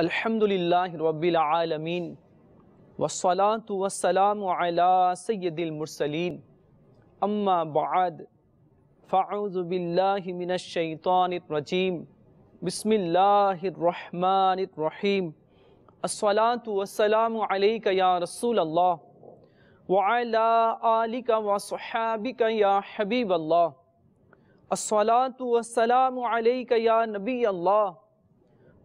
الحمد للہ رب العالمین والصلاة والسلام على سید المرسلین اما بعد باللہ من الشیطان الرجیم بسم اللہ الرحمن الرحیم الصلاة والسلام علیکہ یا رسول اللہ وعلی آلک وصحابک یا حبیب اللہ والسلام وسلام یا نبی اللہ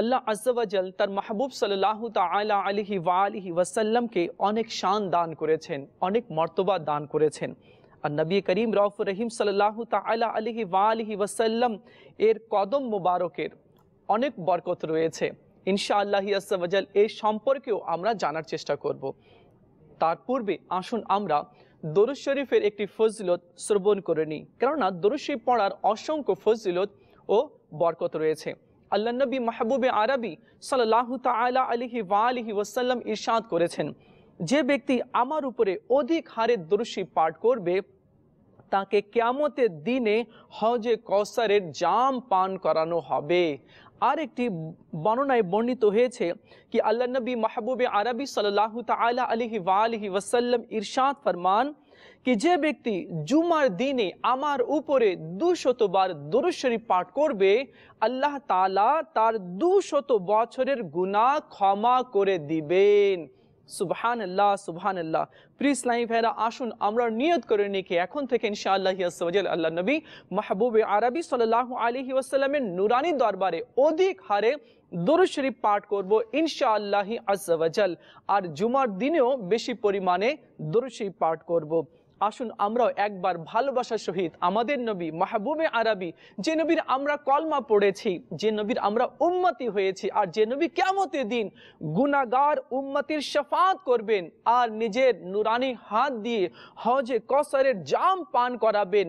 আল্লাহ আজল তার মাহবুব সাল্লাহ তালা আলহি ওয়া আলহি ওয়াসাল্লামকে অনেক শান দান করেছেন অনেক মর্তবা দান করেছেন আর নবী করিম রফ রহিম সাল্লাহ তালা আলহি ওয়া আলহি ওয়াসাল্লাম এর কদম মুবারকের অনেক বরকত রয়েছে ইনশা আল্লাহ আজ্জাল এ সম্পর্কেও আমরা জানার চেষ্টা করব তার পূর্বে আসুন আমরা দরুজ শরীফের একটি ফজিলত শ্রবণ করে নিই কেননা দরুজ শরীফ পড়ার অসংখ্য ফজিলত ও বরকত রয়েছে আল্লাহ নবী মাহবুবে আরবি সাল্লাহ তালা আলহি ওয়ালিহি ওয়াসাল্লাম ইরশাদ করেছেন যে ব্যক্তি আমার উপরে অধিক হারে দর্শী পাঠ করবে তাকে কেয়ামতের দিনে হজে কৌসারের জাম পান করানো হবে আর একটি বর্ণনায় বর্ণিত হয়েছে কি আল্লাহ নবী মাহবুবে আরবি সাল্লাহ তালা আলহি ওয়ালহি ওয়াসাল্লাম ইরশাদ ফরমান কি যে ব্যক্তি জুমার দিনে আমার উপরে দুশতবার দরুশ্বরী পাঠ করবে আল্লাহ তালা তার দুশত বছরের গুণা ক্ষমা করে দিবেন সুবহান আল্লাহ সুবহান আল্লাহ প্রিয় ইসলামী ভাইরা আসুন আমরা নিয়ত করে নিকে এখন থেকে ইনশাআল্লাহ ইয়াসওয়াজাল আল্লাহ নবী মাহবুব আরবি সাল্লাল্লাহু আলাইহি ওয়াসাল্লামের নুরানি দরবারে অধিক হারে দরুদ শরীফ পাঠ করব ইনশাআল্লাহি আজল আর জুমার দিনেও বেশি পরিমাণে দরুদ শরীফ পাঠ করব। আসুন আমরাও একবার ভালোবাসার সহিত আমাদের নবী মাহবুবে আরবি যে নবীর আমরা কলমা পড়েছি যে নবীর আমরা উম্মতি হয়েছি আর যে নবী কেমতে দিন গুনাগার উম্মতির সাফাত করবেন আর নিজের নুরানি হাত দিয়ে হজে কসরের জাম পান করাবেন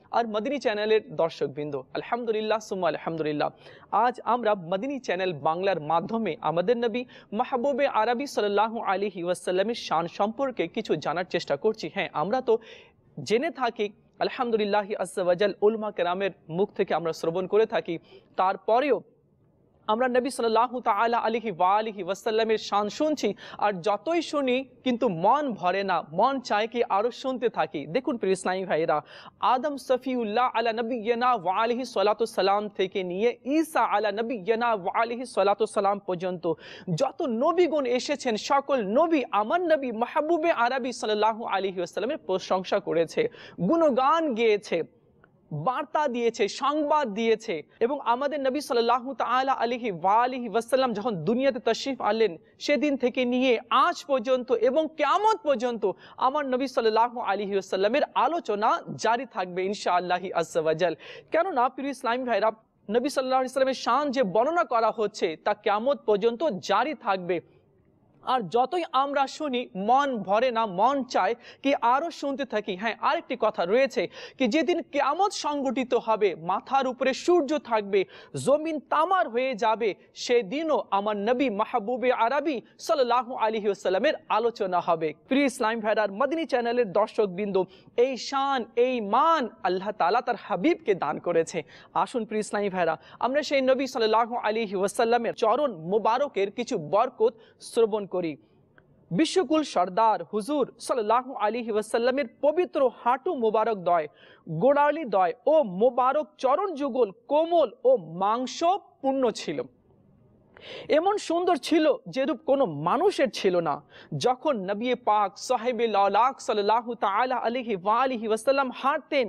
আর মদিনী চ্যানেলের দর্শকবৃন্দ আলহামদুলিল্লাহ সুম্মা আলহামদুলিল্লাহ আজ আমরা মদিনী চ্যানেল বাংলার মাধ্যমে আমাদের নবী মাহবুবে আরবি সাল্লাহ আলী ওয়াসাল্লামের শান সম্পর্কে কিছু জানার চেষ্টা করছি হ্যাঁ আমরা তো জেনে থাকি আলহামদুলিল্লাহ আসাল উলমা কেরামের মুখ থেকে আমরা শ্রবণ করে থাকি তারপরেও আমরা নবী সাল্লাহ তালা আলিহি ওয়া আলিহি ওয়াসাল্লামের শান শুনছি আর যতই শুনি কিন্তু মন ভরে না মন চায় কি আরও শুনতে থাকি দেখুন প্রিস্নাই ভাইরা আদম সফিউল্লাহ আলা নবীনা ওয়া আলিহি সালাম থেকে নিয়ে ঈসা আলা নবী নবীনা ওয়া আলিহি সালাম পর্যন্ত যত নবীগুণ এসেছেন সকল নবী আমার নবী মাহবুবে আরবি সাল্লাহ আলিহি ওয়াসাল্লামের প্রশংসা করেছে গুণগান গেয়েছে বার্তা দিয়েছে সংবাদ দিয়েছে এবং আমাদের নবী সাল্লাহ তালা আলিহি ওয়ালিহি ওয়াসাল্লাম যখন দুনিয়াতে তশরিফ আনলেন সেদিন থেকে নিয়ে আজ পর্যন্ত এবং কেমন পর্যন্ত আমার নবী সাল্লাহ আলিহি ওসাল্লামের আলোচনা জারি থাকবে ইনশা আল্লাহি আসল কেননা পির ইসলামী ভাইরা নবী সাল্লাহ ইসলামের শান যে বর্ণনা করা হচ্ছে তা কেমন পর্যন্ত জারি থাকবে আর যতই আমরা শুনি মন ভরে না মন চায় কি আরও শুনতে থাকি হ্যাঁ আরেকটি কথা রয়েছে কি যেদিন কেমন সংগঠিত হবে মাথার উপরে সূর্য থাকবে জমিন তামার হয়ে যাবে সেদিনও আমার নবী মাহবুবে আরবি সাল্লাহ আলী আসাল্লামের আলোচনা হবে প্রিয় ইসলাম ভাইরার মদিনী চ্যানেলের দর্শকবৃন্দ এই শান এই মান আল্লাহ তালা তার হাবিবকে দান করেছে আসুন প্রিয় ইসলাম ভাইরা আমরা সেই নবী সাল্লাহ আলী ওয়াসাল্লামের চরণ মুবারকের কিছু বরকত শ্রবণ করি বিশ্বকুল সর্দার হুজুর সাল্লাহ আলী ওয়াসাল্লামের পবিত্র হাঁটু মোবারক দয় গোড়ালি দয় ও মোবারক চরণ যুগল কোমল ও মাংস পূর্ণ ছিল এমন সুন্দর ছিল যেরূপ কোনো মানুষের ছিল না যখন নবী পাক সাহেবুল্লাহ সাল্লাহ তালা আলহি ওয়ালিহি ওয়াসাল্লাম হাঁটতেন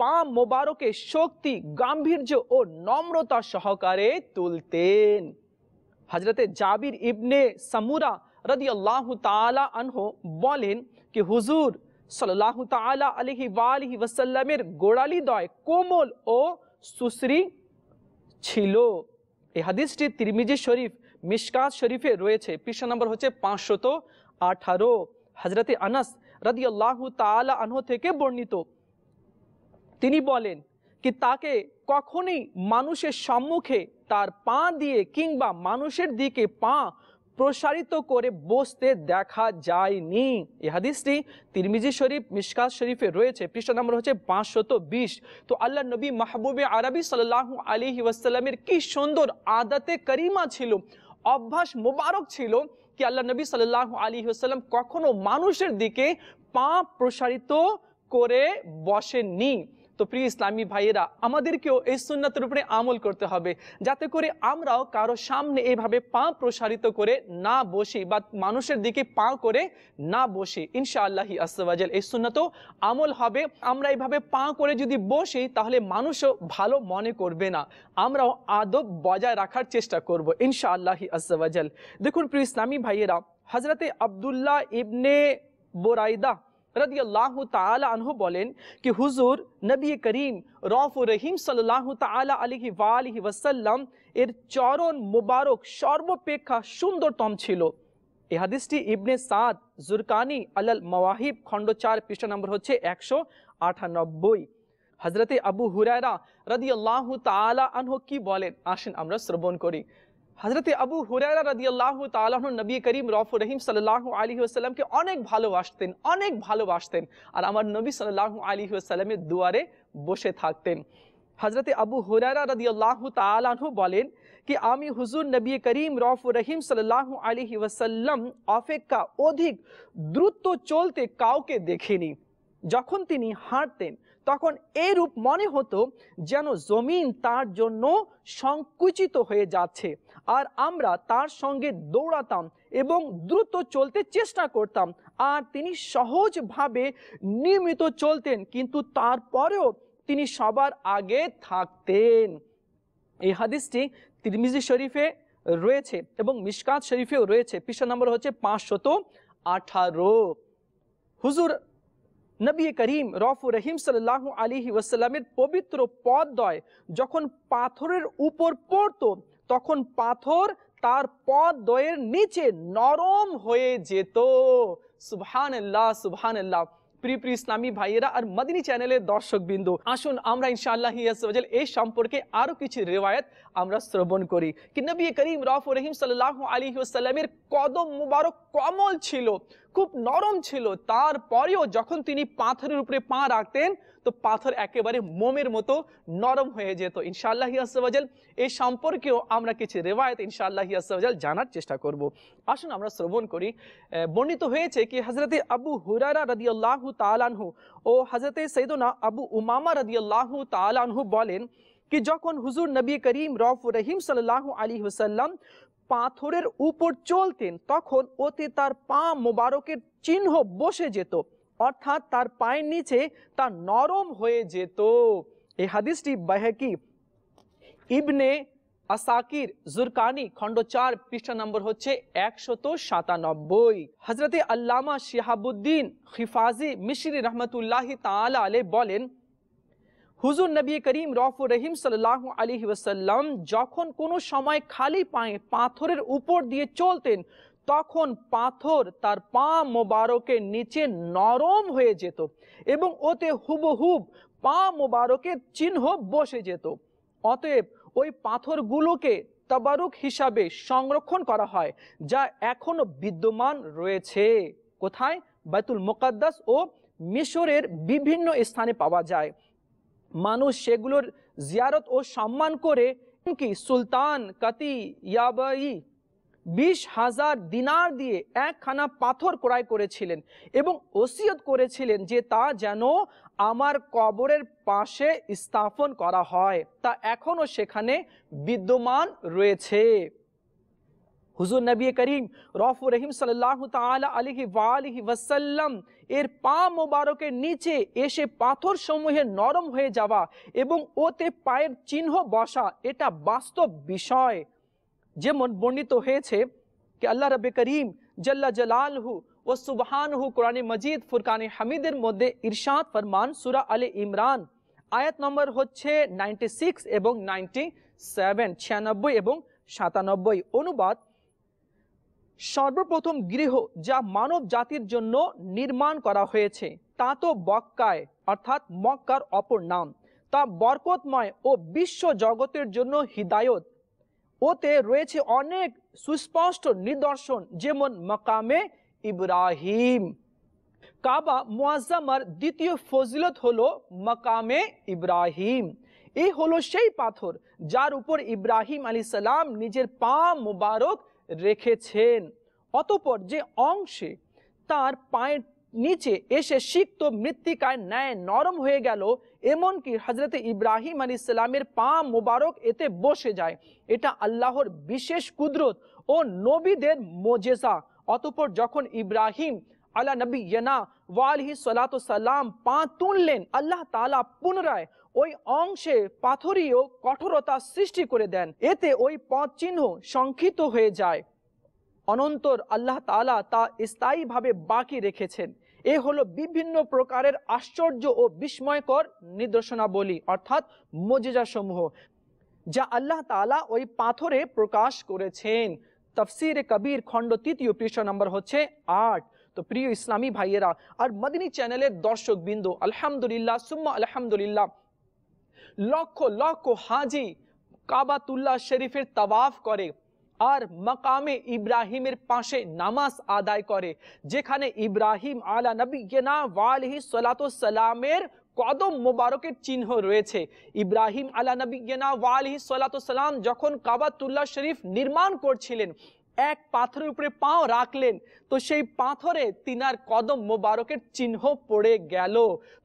পা মোবারকে শক্তি গাম্ভীর্য ও নম্রতা সহকারে তুলতেন হজরতে জাবির ইবনে সামুরা রদি আল্লাহ তালা আনহো বলেন কি হুজুর সাল্লাহ তালা আলহি ওয়ালহি ওয়াসাল্লামের দয় কোমল ও সুশ্রী ছিল এই হাদিসটি তিরমিজি শরীফ মিসকাত শরীফে রয়েছে পৃষ্ঠা নম্বর হচ্ছে পাঁচশত আঠারো হজরতে আনাস রদি আল্লাহ তালা আনহো থেকে বর্ণিত তিনি বলেন কি তাকে কখনই মানুষের সম্মুখে তার পা দিয়ে কিংবা মানুষের দিকে পা প্রসারিত করে বসতে দেখা যায়নি এ হাদিসটি তিরমিজি শরীফ মিসকাত শরীফে রয়েছে পৃষ্ঠ নম্বর হচ্ছে পাঁচশত বিশ তো আল্লাহ নবী মাহবুবে আরবি সাল্লাহ আলী ওয়াসাল্লামের কি সুন্দর আদাতে করিমা ছিল অভ্যাস মোবারক ছিল কি আল্লাহ নবী সাল্লাহ আলী ওয়াসাল্লাম কখনো মানুষের দিকে পা প্রসারিত করে বসেননি তো প্রিয় ইসলামী ভাইয়েরা আমাদেরকেও এই সুন্নাতের উপরে আমল করতে হবে যাতে করে আমরাও কারো সামনে এইভাবে পা প্রসারিত করে না বসি বা মানুষের দিকে পা করে না বসি ইনশাআল্লাহি আসল এই সুন্নাতও আমল হবে আমরা এইভাবে পা করে যদি বসি তাহলে মানুষও ভালো মনে করবে না আমরাও আদব বজায় রাখার চেষ্টা করব ইনশাআল্লাহি আসল দেখুন প্রিয় ইসলামী ভাইয়েরা হজরতে আবদুল্লাহ ইবনে বোরাইদা রদি আল্লাহ তালা আনহু বলেন কি হুজুর নবী করিম রফ রহিম সাল্লাহ তালা আলহি ওয়ালহি ওসাল্লাম এর চরণ মুবারক সর্বপেক্ষা সুন্দরতম ছিল এই হাদিসটি ইবনে সাদ জুরকানি আলাল মওয়াহিব খণ্ড চার পৃষ্ঠা নম্বর হচ্ছে একশো আটানব্বই হজরতে আবু হুরায়রা রদি আল্লাহ তালা আনহু কি বলেন আসেন আমরা শ্রবণ করি হজরত আবু হুরায়রা আল্লাহ তাআলা নবী করিম রফুর রহিম সাল্লাহ আলী আসসালামকে অনেক ভালোবাসতেন অনেক ভালোবাসতেন আর আমার নবী সাল্লাহ আলী আসসালামের দুয়ারে বসে থাকতেন হজরত আবু হুরায়রা রাদিয়াল্লাহু তাআলা বলেন কি আমি হুজুর নবী করিম রফুর রহিম সাল্লাহ আলী ওয়াসাল্লাম অপেক্ষা অধিক দ্রুত চলতে কাউকে দেখেনি যখন তিনি হাঁটতেন তখন এরূপ মনে হতো যেন জমিন তার জন্য সংকুচিত হয়ে যাচ্ছে আর আমরা তার সঙ্গে দৌড়াতাম এবং দ্রুত চলতে চেষ্টা করতাম আর তিনি সহজভাবে নিয়মিত চলতেন কিন্তু তারপরেও তিনি সবার আগে থাকতেন এই হাদিসটি তিরমিজি শরীফে রয়েছে এবং মিসকাত শরীফেও রয়েছে পিসা নম্বর হচ্ছে পাঁচশত আঠারো হুজুর নবী করিম রফু রহিম সাল্লাহ আলী ওসাল্লামের পবিত্র পদদ্বয় যখন পাথরের উপর পড়তো তখন পাথর তার পদ দয়ের নিচে নরম হয়ে যেত সুবহান আল্লাহ সুবহান আল্লাহ প্রিয় প্রিয় ইসলামী ভাইয়েরা আর মদিনী চ্যানেলের দর্শক বিন্দু আসুন আমরা ইনশাআল্লাহ ইয়াসওয়াজাল এই সম্পর্কে আরও কিছু রেওয়ায়ত আমরা শ্রবণ করি কি নবী করিম রফ রহিম সাল্লাহ আলী ওসাল্লামের কদম মুবারক কমল ছিল খুব নরম ছিল তারপরেও যখন তিনি পাথরের উপরে পা রাখতেন তো পাথর একেবারে মোমের মতো নরম হয়ে যেত ইনশাআল্লাহ ইয়াসাল এই সম্পর্কেও আমরা কিছু রেওয়ায়ত ইনশাআল্লাহ ইয়াসাল জানার চেষ্টা করব আসুন আমরা শ্রবণ করি বর্ণিত হয়েছে কি হজরতে আবু হুরারা রদি আল্লাহ তালানহু ও হজরতে সৈদনা আবু উমামা রদি আল্লাহ তালানহু বলেন কি যখন হুজুর নবী করিম রফ রহিম সাল্লাহ আলী হুসাল্লাম পাথরের উপর চলতেন তখন ওতে তার পা মোবারকের চিহ্ন বসে যেত অর্থাৎ তার পায়ের নিচে তা নরম হয়ে যেত এই হাদিসটি বাহাকি ইবনে আসাকির জুরকানি খণ্ড চার পৃষ্ঠা নম্বর হচ্ছে একশত সাতানব্বই হজরতে আল্লামা শিহাবুদ্দিন খিফাজি মিশির রহমতুল্লাহ তালে আলে বলেন হুজুর নবী করিম রফুর রহিম সাল্লাহ আলী ওসাল্লাম যখন কোনো সময় খালি পায়ে পাথরের উপর দিয়ে চলতেন তখন পাথর তার পা মোবারকের নিচে নরম হয়ে যেত এবং ওতে হুবহুব পা মোবারকের চিহ্ন বসে যেত অতএব ওই পাথরগুলোকে তবারুক হিসাবে সংরক্ষণ করা হয় যা এখনও বিদ্যমান রয়েছে কোথায় বাইতুল মোকাদ্দাস ও মিশরের বিভিন্ন স্থানে পাওয়া যায় মানুষ সেগুলোর জিয়ারত ও সম্মান করে কি সুলতান কাতি ইয়াবাই বিশ হাজার দিনার দিয়ে একখানা পাথর ক্রয় করেছিলেন এবং ওসিয়ত করেছিলেন যে তা যেন আমার কবরের পাশে স্থাপন করা হয় তা এখনও সেখানে বিদ্যমান রয়েছে হুজুর নবী করিম রফুর রহিম সাল্লাহ তালা আলহি ওয়ালিহি ওয়াসাল্লাম এর পা মোবারকের নিচে এসে পাথর সমূহে নরম হয়ে যাওয়া এবং ওতে পায়ের চিহ্ন বসা এটা বাস্তব বিষয় যেমন বর্ণিত হয়েছে কি আল্লাহ রবে করিম জল্লা জলাল হু ও সুবহান হু কোরআনে মজিদ ফুরকানে হামিদের মধ্যে ইরশাদ ফরমান সুরা আলে ইমরান আয়াত নম্বর হচ্ছে নাইনটি সিক্স এবং নাইনটি সেভেন ছিয়ানব্বই এবং সাতানব্বই অনুবাদ সর্বপ্রথম গৃহ যা মানব জাতির জন্য নির্মাণ করা হয়েছে তা তো বক্কায় অর্থাৎ মক্কার অপর নাম তা বরকতময় ও বিশ্ব জগতের জন্য হিদায়ত ওতে রয়েছে অনেক সুস্পষ্ট নিদর্শন যেমন মকামে ইব্রাহিম কাবা মোয়াজ্জামার দ্বিতীয় ফজিলত হলো মকামে ইব্রাহিম এই হলো সেই পাথর যার উপর ইব্রাহিম আলী সালাম নিজের পা মুবারক রেখেছেন অতপর যে অংশে তার পায়ের নিচে এসে সিক্ত মৃত্তিকায় ন্যায় নরম হয়ে গেল এমনকি হজরত ইব্রাহিম আলী ইসলামের পা মোবারক এতে বসে যায় এটা আল্লাহর বিশেষ কুদরত ও নবীদের মোজেসা অতপর যখন ইব্রাহিম আলা নবী ইয়ানা ওয়ালহি সালাম পা তুললেন আল্লাহ তালা পুনরায় ওই অংশে পাথরীয় কঠোরতা সৃষ্টি করে দেন এতে ওই পথ চিহ্ন সংক্ষিপ্ত হয়ে যায় অনন্তর আল্লাহ তালা তা স্থায়ীভাবে বাকি রেখেছেন এ হলো বিভিন্ন প্রকারের আশ্চর্য ও বিস্ময়কর নিদর্শনাবলী অর্থাৎ মজিজাসমূহ যা আল্লাহ তালা ওই পাথরে প্রকাশ করেছেন তফসির কবির খণ্ড তৃতীয় পৃষ্ঠ নম্বর হচ্ছে আট তো প্রিয় ইসলামী ভাইয়েরা আর মদিনী চ্যানেলের দর্শকবৃন্দ আলহামদুলিল্লাহ সুম্মা আলহামদুলিল্লাহ লক্ষ লক্ষ হাজি কাবাতুল্লাহ শরীফের তাওয়াফ করে আর মকামে ইব্রাহিমের পাশে নামাজ আদায় করে যেখানে ইব্রাহিম আলা নবী গেনা ওয়ালহি সালামের কদম মোবারকের চিহ্ন রয়েছে ইব্রাহিম আলা নবী গেনা ওয়ালহি সালাম যখন কাবাতুল্লাহ শরীফ নির্মাণ করছিলেন এক পাথরের উপরে পাও রাখলেন তো সেই পাথরে তিনার কদম মোবারকের চিহ্ন পড়ে গেল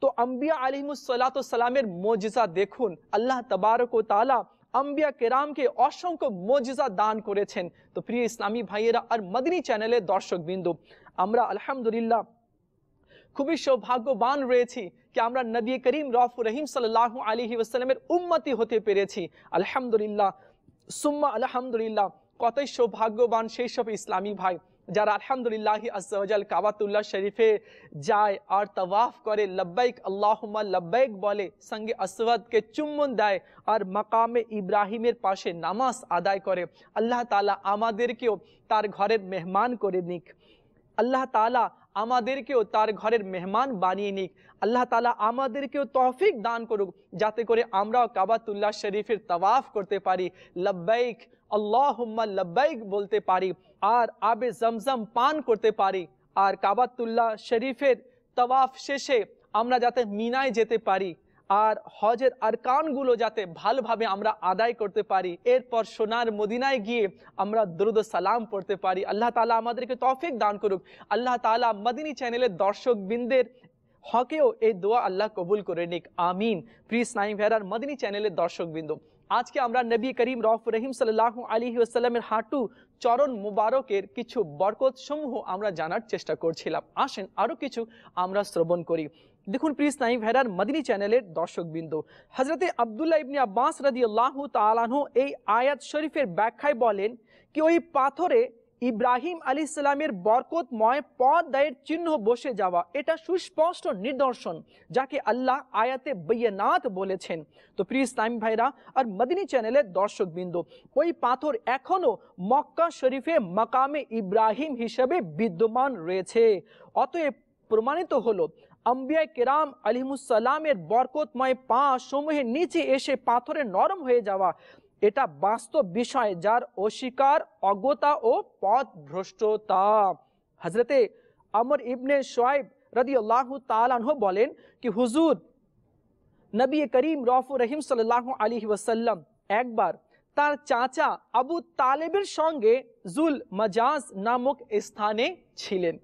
তো আম্বিয়া আলিমুসাল্লাতামের মজিজা দেখুন আল্লাহ তবারক ও তালা আম্বিয়া কেরামকে অসংখ্য মজিজা দান করেছেন তো প্রিয় ইসলামী ভাইয়েরা আর মদিনী চ্যানেলের দর্শকবৃন্দ আমরা আলহামদুলিল্লাহ খুবই সৌভাগ্যবান রয়েছি কি আমরা নবী করিম রফ রহিম সাল্লাহ আলী ওসালামের উন্মতি হতে পেরেছি আলহামদুলিল্লাহ সুম্মা আলহামদুলিল্লাহ কতই সৌভাগ্যবান সেই সব ইসলামী ভাই যারা আলহামদুলিল্লাহ আজাল কাবাতুল্লাহ শরীফে যায় আর তওয়াফ করে লব্বাইক আল্লাহমা লব্বাইক বলে সঙ্গে আসওয়াদকে চুম্বন দেয় আর মাকামে ইব্রাহিমের পাশে নামাজ আদায় করে আল্লাহ তালা আমাদেরকেও তার ঘরের মেহমান করে নিক আল্লাহ তালা আমাদেরকেও তার ঘরের মেহমান বানিয়ে নিক আল্লাহ তালা আমাদেরকেও তহফিক দান করুক যাতে করে আমরাও কাবাতুল্লাহ শরীফের তওয়াফ করতে পারি লব্বাইক আল্লাহম্মা লব্বাইক বলতে পারি আর আবে জমজম পান করতে পারি আর কাবাতুল্লাহ শরীফের তওয়াফ শেষে আমরা যাতে মিনায় যেতে পারি আর হজের আরকানগুলো যাতে ভালোভাবে আমরা আদায় করতে পারি এরপর সোনার মদিনায় গিয়ে আমরা দ্রুদ সালাম পড়তে পারি আল্লাহ তালা আমাদেরকে তফিক দান করুক আল্লাহ তালা মদিনী চ্যানেলের দর্শকবৃন্দের হকেও এই দোয়া আল্লাহ কবুল করে নিক আমিন প্রিস স্নাই ভেরার মদিনী চ্যানেলের দর্শকবৃন্দ আজকে আমরা নবী করিম রফ রহিম সাল্লাহ আলী আসসালামের হাঁটু চরণ মুবারকের কিছু বরকত সমূহ আমরা জানার চেষ্টা করছিলাম আসেন আরও কিছু আমরা শ্রবণ করি দেখুন প্রিয় ইসলামী ভেরার মদিনী চ্যানেলের দর্শকবৃন্দ হজরতে আবদুল্লাহ ইবনী আব্বাস রাজি আল্লাহ তালাহ এই আয়াত শরীফের ব্যাখ্যায় বলেন কি ওই পাথরে ইব্রাহিম আলী ইসলামের বরকতময় পদ দায়ের চিহ্ন বসে যাওয়া এটা সুস্পষ্ট নিদর্শন যাকে আল্লাহ আয়াতে বৈয়নাথ বলেছেন তো প্রিয় ইসলাম ভাইরা আর মদিনী চ্যানেলের দর্শকবৃন্দ ওই পাথর এখনও মক্কা শরীফে মকামে ইব্রাহিম হিসেবে বিদ্যমান রয়েছে অতএব প্রমাণিত হলো আম্বিয়া কেরাম আলিমুসাল্লামের বরকতময় পা সমূহের নিচে এসে পাথরে নরম হয়ে যাওয়া এটা বাস্তব বিষয় যার অস্বীকার অজ্ঞতা ও পথ ভ্রষ্টতা হজরতে আমর ইবনে সোয়েব রদি আল্লাহ তালাহ বলেন কি হুজুর নবী করিম রফু রহিম সাল্লাহ আলী ওয়াসাল্লাম একবার তার চাচা আবু তালেবের সঙ্গে জুল মাজাজ নামক স্থানে ছিলেন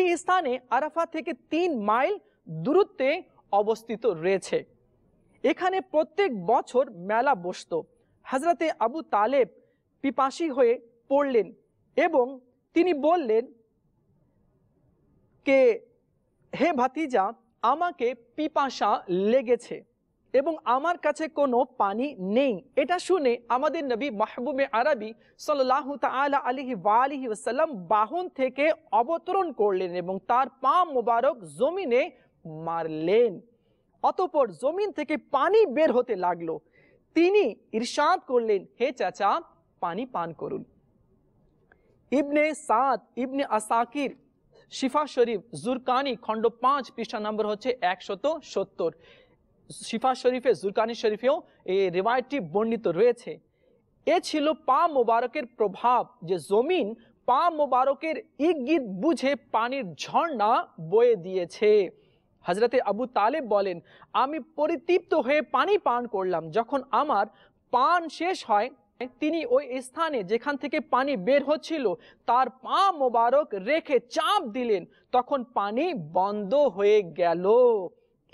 এই স্থানে আরাফা থেকে তিন মাইল দূরত্বে অবস্থিত রয়েছে এখানে প্রত্যেক বছর মেলা বসত হাজরাতে আবু তালেব পিপাসি হয়ে পড়লেন এবং তিনি বললেন কে হে ভাতিজা আমাকে পিপাসা লেগেছে এবং আমার কাছে কোনো পানি নেই এটা শুনে আমাদের নবী মাহবুবে আরবি সাল্লাহ তালা আলিহি ওয়ালিহি ওসাল্লাম বাহন থেকে অবতরণ করলেন এবং তার পা মোবারক জমিনে মারলেন অতপর জমিন থেকে পানি বের হতে লাগলো তিনি ইরশাদ করলেন হে চাচা পানি পান করুন ইবনে সাদ ইবনে আসাকির শিফা শরীফ জুরকানি খণ্ড পাঁচ পৃষ্ঠা নম্বর হচ্ছে একশত সত্তর শিফা শরীফে জুরকানি শরীফেও এই রেওয়ায়তটি বর্ণিত রয়েছে এ ছিল পা মোবারকের প্রভাব যে জমিন পা মোবারকের ইগিত বুঝে পানির ঝর্ণা বয়ে দিয়েছে হজরতে আবু তালেব বলেন আমি পরিতৃপ্ত হয়ে পানি পান করলাম যখন আমার পান শেষ হয় তিনি ওই স্থানে যেখান থেকে পানি বের হচ্ছিল তার পা মোবারক রেখে চাপ দিলেন তখন পানি বন্ধ হয়ে গেল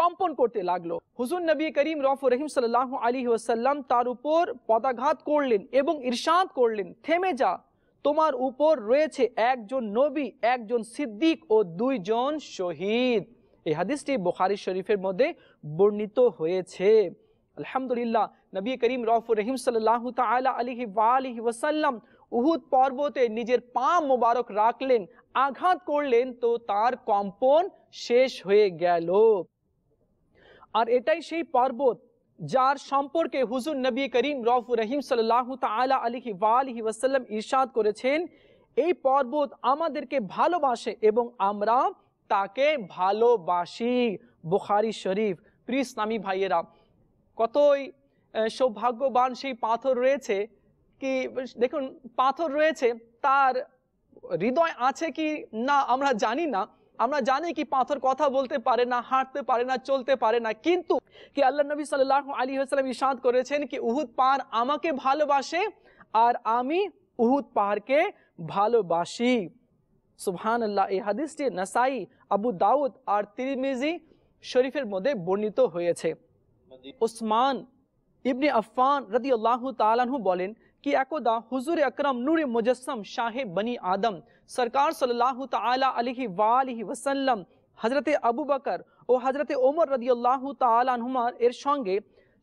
কম্পন করতে লাগলো হুজুর নবী করিম রফু রহিম সাল্লাহ আলী ওয়াসাল্লাম তার উপর পদাঘাত করলেন এবং ইরশাদ করলেন থেমে যা তোমার উপর রয়েছে একজন নবী একজন সিদ্দিক ও দুইজন শহীদ এই হাদিসটি বোখারি শরীফের মধ্যে বর্ণিত হয়েছে আলহামদুলিল্লাহ নবী করিম রফু রহিম সাল্লাহ তালা আলিহি আলিহি ওয়াসাল্লাম উহুদ পর্বতে নিজের পা মোবারক রাখলেন আঘাত করলেন তো তার কম্পন শেষ হয়ে গেল আর এটাই সেই পর্বত যার সম্পর্কে হুজুর নবী করিম রফ রহিম সাল্লাহ তালা আলহি ওয়ালহি ওয়াসাল্লাম ইরশাদ করেছেন এই পর্বত আমাদেরকে ভালোবাসে এবং আমরা তাকে ভালোবাসি বুখারি শরীফ প্রিয় ইসলামী ভাইয়েরা কতই সৌভাগ্যবান সেই পাথর রয়েছে কি দেখুন পাথর রয়েছে তার হৃদয় আছে কি না আমরা জানি না আমরা জানি কি পাথর কথা বলতে পারে না হাঁটতে পারে না চলতে পারে না কিন্তু কি আল্লাহ নবী সাল্লাহ আলী আসসালাম ইসাদ করেছেন কি উহুদ পাহাড় আমাকে ভালোবাসে আর আমি উহুদ পাহাড়কে ভালোবাসি সুহান আল্লাহ এই হাদিসটি নাসাই আবু দাউদ আর তিরমিজি শরীফের মধ্যে বর্ণিত হয়েছে ওসমান ইবনে আফান রদি আল্লাহ তালাহু বলেন कि एकोदा हुजूर अकरम नूर मुजस्म शाह बनी आदम सरकार सल्लल्लाहु ताला अलैहि वालैहि वसल्लम হজরতে আবু বকর ও হজরতে ওমর রদিয়াল্লাহ তালানহুমার এর সঙ্গে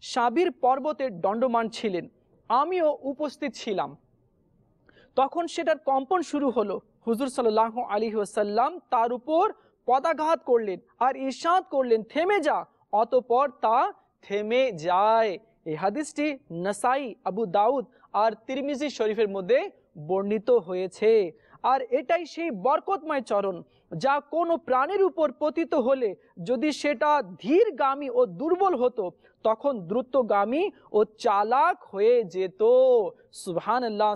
সাবির পর্বতের দণ্ডমান ছিলেন আমিও উপস্থিত ছিলাম তখন সেটার কম্পন শুরু হলো হুজুর সাল্লাহ আলী ওসাল্লাম তার উপর পদাঘাত করলেন আর ঈশাদ করলেন থেমে যা অতপর তা থেমে যায় এই হাদিসটি নাসাই আবু দাউদ আর তিরমিজি শরীফের মধ্যে বর্ণিত হয়েছে আর এটাই সেই বরকতময় চরণ যা কোনো প্রাণের উপর পতিত হলে যদি সেটা ধীরগামী ও দুর্বল হতো তখন দ্রুতগামী ও চালাক হয়ে যেত সুবহান আল্লাহ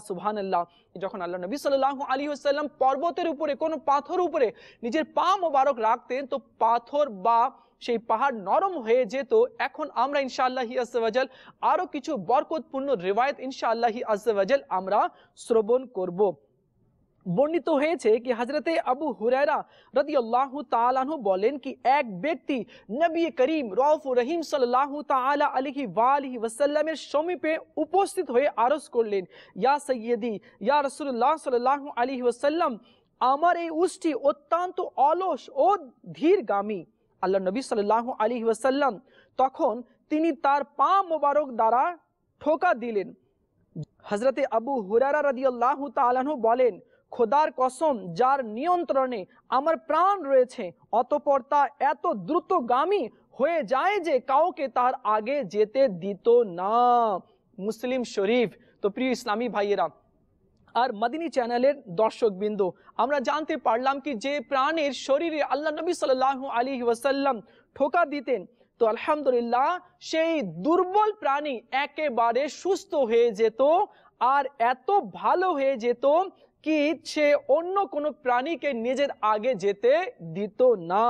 আল্লাহ যখন আল্লাহ নবী সাল্লাহ আলী সাল্লাম পর্বতের উপরে কোনো পাথর উপরে নিজের পা মোবারক রাখতেন তো পাথর বা সেই পাহাড় নরম হয়ে যেত এখন আমরা ইনশাআল্লাহি আজাল আরো কিছু বরকতপূর্ণ রেওয়ায়ত ইনশাআল্লাহি আজাল আমরা শ্রবণ করব। বর্ণিত হয়েছে কি হজরতে আবু হুরায়রা রদি আল্লাহ তালাহ বলেন কি এক ব্যক্তি নবী করিম রফু রহিম সাল্লাহ তালা আলিহি ওয়ালহি ওসাল্লামের সমীপে উপস্থিত হয়ে আরজ করলেন ইয়া সৈয়দি ইয়া রসুল্লাহ সাল্লাহ আলহি ওসাল্লাম আমার এই উষ্টি অত্যন্ত অলস ও ধীরগামী আল্লাহ নবী সাল্লাহ আলী ওয়াসাল্লাম তখন তিনি তার পা মোবারক দ্বারা ঠোকা দিলেন হজরতে আবু হুরারা রাদিউল্লাহ আল্লাহ তালাহু বলেন খোদার কসম যার নিয়ন্ত্রণে আমার প্রাণ রয়েছে অতপর তা এত দ্রুতগামী হয়ে যায় যে কাউকে তার আগে যেতে দিত না মুসলিম শরীফ তো প্রিয় ইসলামী ভাইয়েরা আর মদিনী চ্যানেলের দর্শকবৃন্দ আমরা জানতে পারলাম কি যে প্রাণের শরীরে আল্লাহ নবী সাল্লাহ আলী ওয়াসাল্লাম ঠোকা দিতেন তো আলহামদুলিল্লাহ সেই দুর্বল প্রাণী একেবারে সুস্থ হয়ে যেত আর এত ভালো হয়ে যেত কি সে অন্য কোনো প্রাণীকে নিজের আগে যেতে দিত না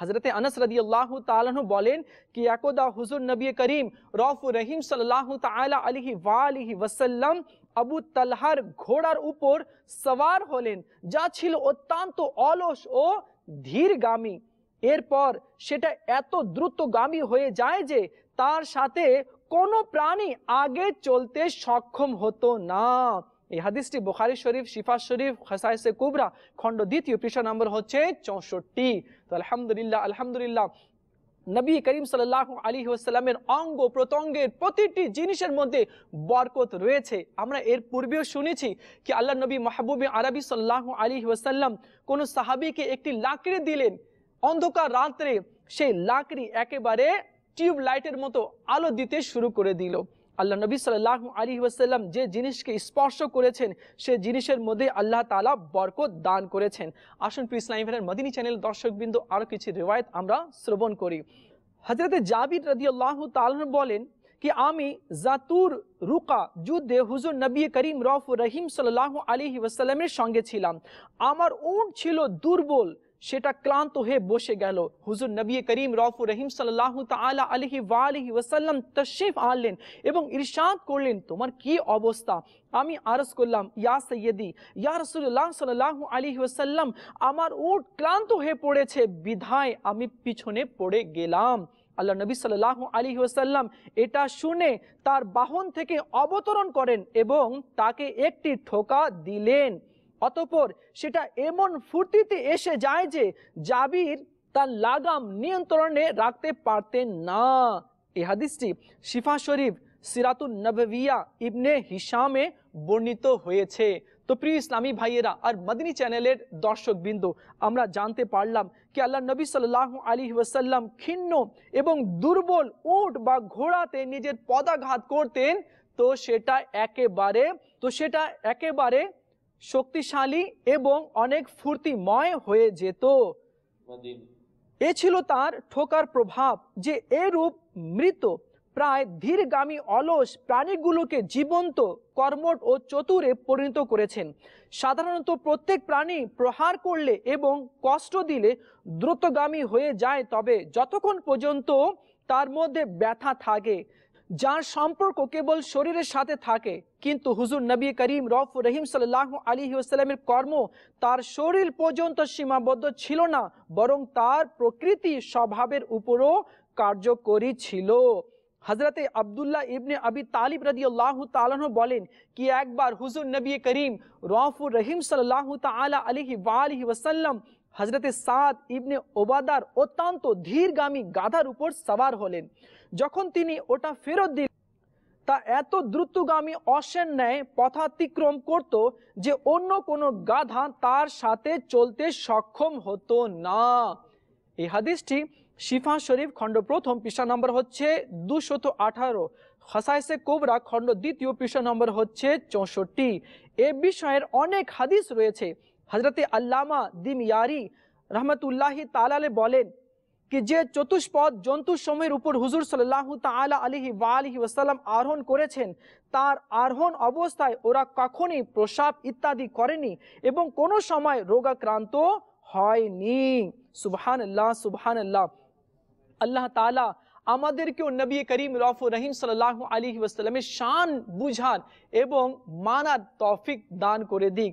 হজরতে আনস রদি আল্লাহ তালন বলেন কি একদা হুজুর নবী করিম রফু রহিম সাল্লাহ তালা আলহি ওয়ালিহি ওয়াসাল্লাম আবু তালহার ঘোড়ার উপর সওয়ার হলেন যা ছিল অত্যন্ত অলস ও ধীরগামী এরপর সেটা এত দ্রুতগামী হয়ে যায় যে তার সাথে কোনো প্রাণী আগে চলতে সক্ষম হতো না এই হাদিসটি বোখারি শরীফ শিফা শরীফ হাসাইসে কুবরা খণ্ড দ্বিতীয় পৃষ্ঠা নম্বর হচ্ছে চৌষট্টি তো আলহামদুলিল্লাহ আলহামদুলিল্লাহ নবী করিম সাল্লাহ আলী ওসালামের অঙ্গ প্রত্যঙ্গের প্রতিটি জিনিসের মধ্যে বরকত রয়েছে আমরা এর পূর্বেও শুনেছি কি আল্লাহ নবী মাহবুবী আরবি সাল্লাহ আলী ওসাল্লাম কোনো সাহাবিকে একটি লাকড়ি দিলেন অন্ধকার রাত্রে সেই লাকড়ি একেবারে টিউব লাইটের মতো আলো দিতে শুরু করে দিল আল্লাহ নবী সাল্লাহ আলী ওয়াসাল্লাম যে জিনিসকে স্পর্শ করেছেন সে জিনিসের মধ্যে আল্লাহ তালা বরকত দান করেছেন আসুন প্রিয় ইসলামী ফেনের মদিনী চ্যানেল দর্শকবৃন্দ আরও কিছু রেওয়ায়ত আমরা শ্রবণ করি হজরতে জাবির রদি আল্লাহ বলেন কি আমি জাতুর রুকা যুদ্ধে হুজুর নবী করিম রফ রহিম সাল আলী ওয়াসাল্লামের সঙ্গে ছিলাম আমার উঠ ছিল দুর্বল সেটা ক্লান্ত হয়ে বসে গেল হুজুর নবী করিম রফুর রহিম সাল্লাহ তালা আলহি ওয়ালহি ওয়াসাল্লাম তশিফ আনলেন এবং ইরশাদ করলেন তোমার কি অবস্থা আমি আরজ করলাম ইয়া সৈয়দি ইয়া রসুল্লাহ সাল্লাহ আলী ওয়াসাল্লাম আমার উঠ ক্লান্ত হয়ে পড়েছে বিধায় আমি পিছনে পড়ে গেলাম আল্লাহ নবী সাল্লাহ আলী ওসাল্লাম এটা শুনে তার বাহন থেকে অবতরণ করেন এবং তাকে একটি ঠোকা দিলেন অতপর সেটা এমন ফুর্তিতে এসে যায় যে জাবির তার লাগাম নিয়ন্ত্রণে রাখতে পারতেন না এ হাদিসটি শিফা শরীফ সিরাতুল নবিয়া ইবনে হিসামে বর্ণিত হয়েছে তো প্রিয় ইসলামী ভাইয়েরা আর মদিনী চ্যানেলের দর্শকবৃন্দ আমরা জানতে পারলাম কি আল্লাহ নবী সাল্লাহ আলী ওসাল্লাম ক্ষীণ এবং দুর্বল উট বা ঘোড়াতে নিজের পদাঘাত করতেন তো সেটা একেবারে তো সেটা একেবারে শক্তিশালী এবং অনেক ফুর্তিময় হয়ে যেত এ ছিল তার ঠোকার প্রভাব যে এরূপ মৃত প্রায় ধীরগামী অলস প্রাণীগুলোকে জীবন্ত কর্মট ও চতুরে পরিণত করেছেন সাধারণত প্রত্যেক প্রাণী প্রহার করলে এবং কষ্ট দিলে দ্রুতগামী হয়ে যায় তবে যতক্ষণ পর্যন্ত তার মধ্যে ব্যথা থাকে যার সম্পর্ক কেবল শরীরের সাথে থাকে কিন্তু হুজুর নবী করিম রফ রহিম সাল্লাহ আলী ওসালামের কর্ম তার শরীর পর্যন্ত সীমাবদ্ধ ছিল না বরং তার প্রকৃতি স্বভাবের উপরও কার্যকরী ছিল হজরতে আবদুল্লাহ ইবনে আবি তালিব রদি আল্লাহ তালন বলেন কি একবার হুজুর নবী করিম রফুর রহিম সাল্লাহ তালা আলহি ওয়ালহি ওসাল্লাম হজরতে সাদ ইবনে ওবাদার অত্যন্ত ধীরগামী গাধার উপর সওয়ার হলেন যখন তিনি ওটা ফেরত দিল তা এত দ্রুতগামী অশ্বের ন্যায় পথাতিক্রম করত যে অন্য কোনো গাধা তার সাথে চলতে সক্ষম হতো না এই হাদিসটি শিফা শরীফ খণ্ড প্রথম পিসা নম্বর হচ্ছে দুশত আঠারো হাসাইসে কোবরা খণ্ড দ্বিতীয় পিসা নম্বর হচ্ছে চৌষট্টি এ বিষয়ের অনেক হাদিস রয়েছে হজরতে আল্লামা দিম ইয়ারি রহমতুল্লাহি তালালে বলেন কি যে চতুষ্পদ সময়ের উপর হুজুর সাল্লাহ তালা আলিহি ওয়ালিহি ওসাল্লাম আরোহণ করেছেন তার আরোহণ অবস্থায় ওরা কখনই প্রসাব ইত্যাদি করেনি এবং কোনো সময় রোগাক্রান্ত হয়নি সুবহান আল্লাহ সুবহান আল্লাহ আল্লাহ তালা আমাদেরকেও নবী করিম রফুর রহিম সাল্লাহ আলী ওসালামের শান বুঝান এবং মানার তৌফিক দান করে দিক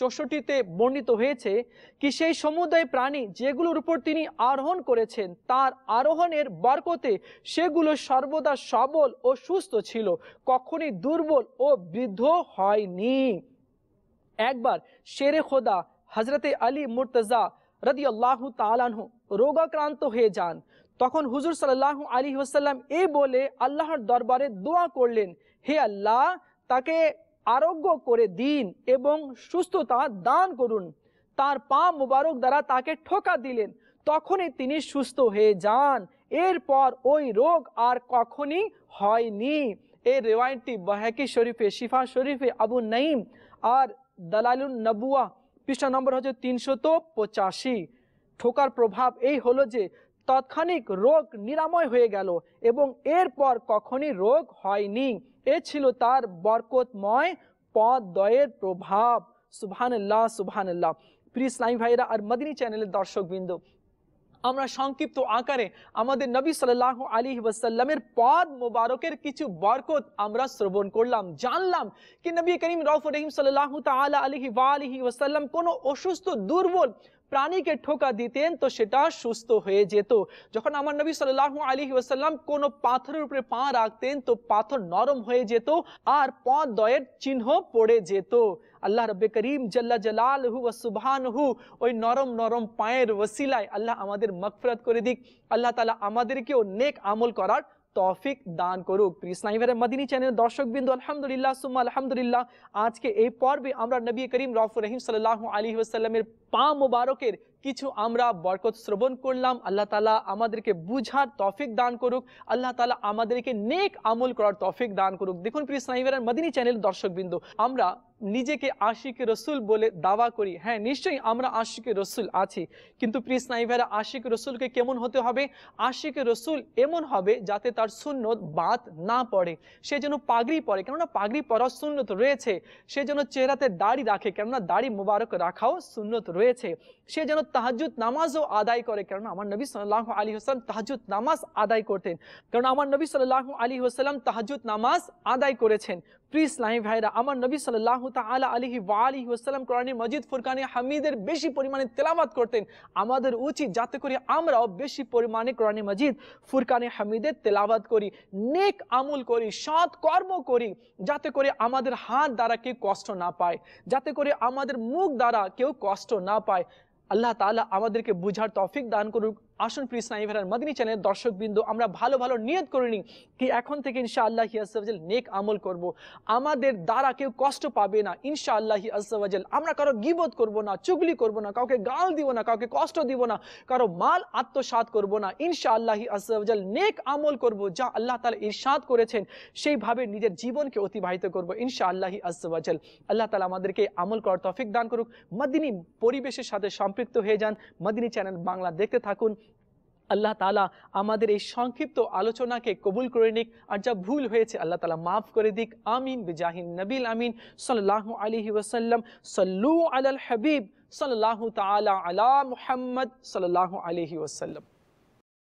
চৌষট্টিতে বর্ণিত হয়েছে কি সেই সমুদায় প্রাণী যেগুলোর উপর তিনি আরোহণ করেছেন তার আরোহণের বরকতে সেগুলো সর্বদা সবল ও সুস্থ ছিল কখনই দুর্বল ও বৃদ্ধ হয়নি একবার শেরে খোদা হজরতে আলী মুর্তজা রদি আল্লাহ তালানহ রোগাক্রান্ত হয়ে যান তখন হুজুর সাল্লাহ আলী হোসাল্লাম এ বলে আল্লাহর দরবারে দোয়া করলেন হে আল্লাহ তাকে আরোগ্য করে দিন এবং সুস্থতা দান করুন তার পা মুবারক দ্বারা তাকে ঠোকা দিলেন তখনই তিনি সুস্থ হয়ে যান এরপর ওই রোগ আর কখনই হয়নি এই রেওয়ায়তটি বাহাকি শরীফে শিফা শরীফে আবু নঈম আর দালালুন নবুয়া পৃষ্ঠা নম্বর হচ্ছে তিনশত পঁচাশি ঠোকার প্রভাব এই হলো যে তাৎক্ষণিক রোগ নিরাময় হয়ে গেল এবং এরপর কখনই রোগ হয়নি এ ছিল তার বরকতময় পদ দয়ের প্রভাব সুবহানাল্লাহ সুবহানাল্লাহ প্রিয় ইসলামী ভাইরা আর মদিনী চ্যানেলের দর্শকবৃন্দ আমরা সংক্ষিপ্ত আকারে আমাদের নবী সাল্লাহ আলী ওয়াসাল্লামের পদ মোবারকের কিছু বরকত আমরা শ্রবণ করলাম জানলাম কি নবী করিম রফ রহিম সাল্লাহ তালা আলহি ওয়া আলহি ওসাল্লাম কোনো অসুস্থ দুর্বল প্রাণীকে ঠোকা দিতেন তো সেটা সুস্থ হয়ে যেত যখন আমার নবী সাল্লাহু আলী ওয়াসাল্লাম কোনো পাথরের উপরে পা রাখতেন তো পাথর নরম হয়ে যেত আর পথ দয়ের চিহ্ন পড়ে যেত আল্লাহ রব্বে করিম জাল্লা জালাল হু ও সুবহান হু ওই নরম নরম পায়ের ওসিলায় আল্লাহ আমাদের মকফরত করে দিক আল্লাহ তালা আমাদেরকেও নেক আমল করার تفک دان کرونی چینل درشک بند الحمد للہ آج کے پور بھی ہم علی وسلم پاؤ مبارک কিছু আমরা বরকত শ্রবণ করলাম আল্লাহ তালা আমাদেরকে বুঝার তফিক দান করুক আল্লাহ তালা আমাদেরকে নেক আমল করার তফিক দান করুক দেখুন প্রিয় সাইবেরার মদিনী চ্যানেল দর্শকবৃন্দ আমরা নিজেকে আশিক রসুল বলে দাওয়া করি হ্যাঁ নিশ্চয়ই আমরা আশিক রসুল আছি কিন্তু প্রিস নাইভেরা আশিক রসুলকে কেমন হতে হবে আশিক রসুল এমন হবে যাতে তার সুন্নত বাদ না পড়ে সে যেন পাগড়ি পরে কেননা পাগড়ি পরা সুন্নত রয়েছে সে যেন চেহারাতে দাড়ি রাখে কেননা দাড়ি মুবারক রাখাও সুন্নত রয়েছে সে যেন তাহাজুদ নামাজও আদায় করে কারণ আমার নবী সাল্লাহ আলী হোসালাম তাহাজুদ নামাজ আদায় করতেন কারণ আমার নবী সাল্লাহ আলী হোসালাম তাহাজুদ নামাজ আদায় করেছেন প্রিস লাহি ভাইরা আমার নবী সাল্লাহ তালা আলহি ওয়া আলী হোসালাম কোরআন মজিদ ফুরকানি হামিদের বেশি পরিমাণে তেলাবাত করতেন আমাদের উচিত যাতে করে আমরাও বেশি পরিমাণে কোরআন মজিদ ফুরকানে হামিদের তেলাবাত করি নেক আমুল করি সৎ কর্ম করি যাতে করে আমাদের হাত দ্বারা কেউ কষ্ট না পায় যাতে করে আমাদের মুখ দ্বারা কেউ কষ্ট না পায় আল্লাহ তালা আমাদেরকে বুঝার তফিক দান করুক আসুন প্রিয় মদিনী চ্যানেল দর্শক দর্শকবৃন্দ আমরা ভালো ভালো নিয়ত করে নিই কি এখন থেকে ইনশা আল্লাহ আসাল নেক আমল করব। আমাদের দ্বারা কেউ কষ্ট পাবে না ইনশা আল্লাহ আসাল আমরা কারো গিবত করব না চুগলি করব না কাউকে গাল দিব না কাউকে কষ্ট দিব না কারো মাল আত্মসাত করব না ইনশা আল্লাহ আসাল নেক আমল করব যা আল্লাহ তালা ইরশাদ করেছেন সেইভাবে নিজের জীবনকে অতিবাহিত করব ইনশা আল্লাহ আসাল আল্লাহ তালা আমাদেরকে আমল করার তফিক দান করুক মদিনী পরিবেশের সাথে সম্পৃক্ত হয়ে যান মদিনী চ্যানেল বাংলা দেখতে থাকুন আল্লাহ তালা আমাদের এই সংক্ষিপ্ত আলোচনাকে কবুল করে নিক আর যা ভুল হয়েছে আল্লাহ তালা মাফ করে দিক আমিন বিজাহিন নবীল আমিন সাল্লাহ আলহি ওসাল্লাম সল্লু আলাল হাবিব সাল্লাহ তালা আলা মুহাম্মদ সাল্লাহ আলহি ওসাল্লাম